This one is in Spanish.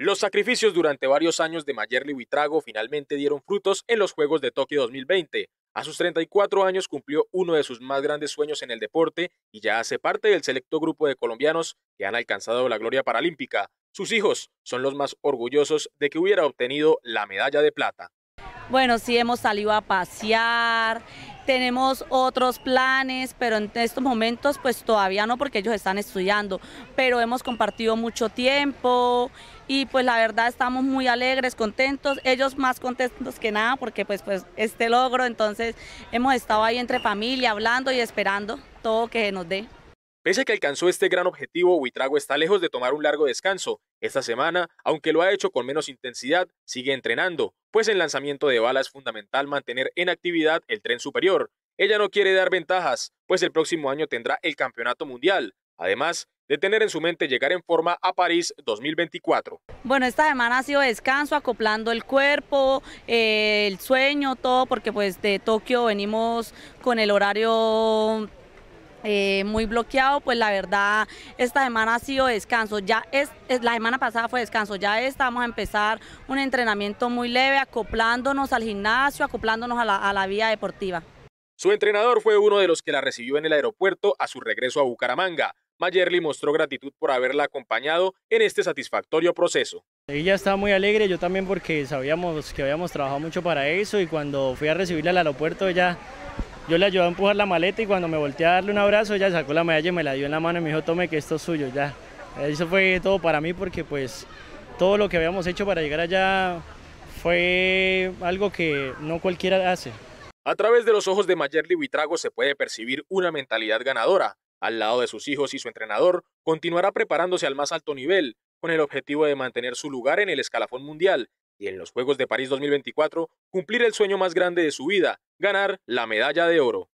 Los sacrificios durante varios años de Mayerly Buitrago finalmente dieron frutos en los Juegos de Tokio 2020. A sus 34 años cumplió uno de sus más grandes sueños en el deporte y ya hace parte del selecto grupo de colombianos que han alcanzado la gloria paralímpica. Sus hijos son los más orgullosos de que hubiera obtenido la medalla de plata. Bueno, sí hemos salido a pasear, tenemos otros planes, pero en estos momentos pues todavía no porque ellos están estudiando, pero hemos compartido mucho tiempo y pues la verdad estamos muy alegres, contentos, ellos más contentos que nada porque pues, pues este logro, entonces hemos estado ahí entre familia hablando y esperando todo que se nos dé. Pese que alcanzó este gran objetivo, Huitrago está lejos de tomar un largo descanso. Esta semana, aunque lo ha hecho con menos intensidad, sigue entrenando, pues en lanzamiento de bala es fundamental mantener en actividad el tren superior. Ella no quiere dar ventajas, pues el próximo año tendrá el Campeonato Mundial. Además, de tener en su mente llegar en forma a París 2024. Bueno, esta semana ha sido descanso, acoplando el cuerpo, eh, el sueño, todo, porque pues de Tokio venimos con el horario eh, muy bloqueado, pues la verdad esta semana ha sido descanso, ya es, la semana pasada fue descanso, ya estamos a empezar un entrenamiento muy leve, acoplándonos al gimnasio, acoplándonos a la, a la vía deportiva. Su entrenador fue uno de los que la recibió en el aeropuerto a su regreso a Bucaramanga. Mayerly mostró gratitud por haberla acompañado en este satisfactorio proceso. Ella estaba muy alegre, yo también porque sabíamos que habíamos trabajado mucho para eso y cuando fui a recibirla al aeropuerto ella yo le ayudé a empujar la maleta y cuando me volteé a darle un abrazo, ella sacó la medalla y me la dio en la mano y me dijo, tome que esto es suyo, ya. Eso fue todo para mí porque pues todo lo que habíamos hecho para llegar allá fue algo que no cualquiera hace. A través de los ojos de Mayerly Buitrago se puede percibir una mentalidad ganadora. Al lado de sus hijos y su entrenador, continuará preparándose al más alto nivel, con el objetivo de mantener su lugar en el escalafón mundial y en los Juegos de París 2024 cumplir el sueño más grande de su vida, ganar la medalla de oro.